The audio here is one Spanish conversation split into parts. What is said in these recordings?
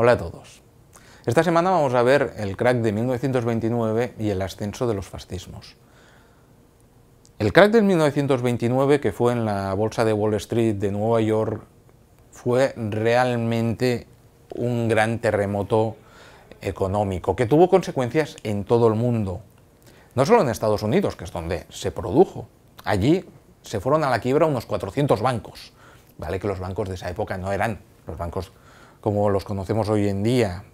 Hola a todos. Esta semana vamos a ver el crack de 1929 y el ascenso de los fascismos. El crack de 1929, que fue en la bolsa de Wall Street de Nueva York, fue realmente un gran terremoto económico que tuvo consecuencias en todo el mundo. No solo en Estados Unidos, que es donde se produjo. Allí se fueron a la quiebra unos 400 bancos. Vale que los bancos de esa época no eran los bancos como los conocemos hoy en día,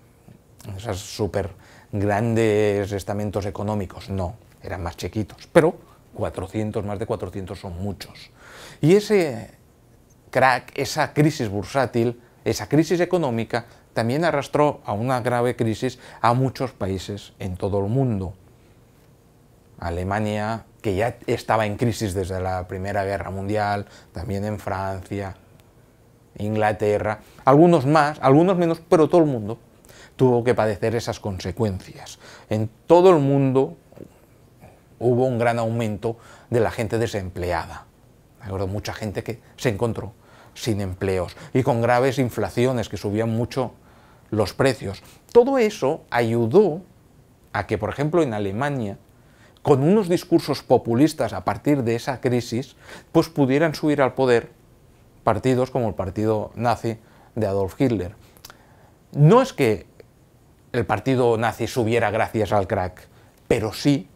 esos super grandes estamentos económicos, no, eran más chiquitos, pero 400, más de 400 son muchos. Y ese crack, esa crisis bursátil, esa crisis económica, también arrastró a una grave crisis a muchos países en todo el mundo. Alemania, que ya estaba en crisis desde la Primera Guerra Mundial, también en Francia, Inglaterra, algunos más, algunos menos, pero todo el mundo tuvo que padecer esas consecuencias. En todo el mundo hubo un gran aumento de la gente desempleada. mucha gente que se encontró sin empleos y con graves inflaciones que subían mucho los precios. Todo eso ayudó a que, por ejemplo, en Alemania, con unos discursos populistas a partir de esa crisis, pues pudieran subir al poder partidos como el partido nazi de Adolf Hitler. No es que el partido nazi subiera gracias al crack, pero sí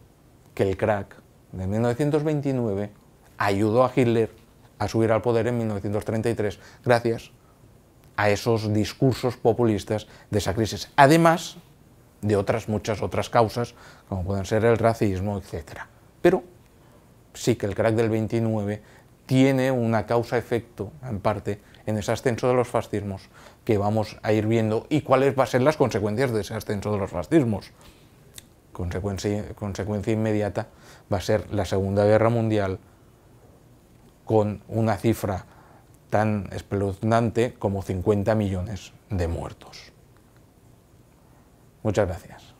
que el crack de 1929 ayudó a Hitler a subir al poder en 1933 gracias a esos discursos populistas de esa crisis, además de otras muchas otras causas, como pueden ser el racismo, etc. Pero sí que el crack del 29 tiene una causa-efecto, en parte, en ese ascenso de los fascismos que vamos a ir viendo y cuáles van a ser las consecuencias de ese ascenso de los fascismos. Consecuencia, consecuencia inmediata va a ser la Segunda Guerra Mundial con una cifra tan espeluznante como 50 millones de muertos. Muchas gracias.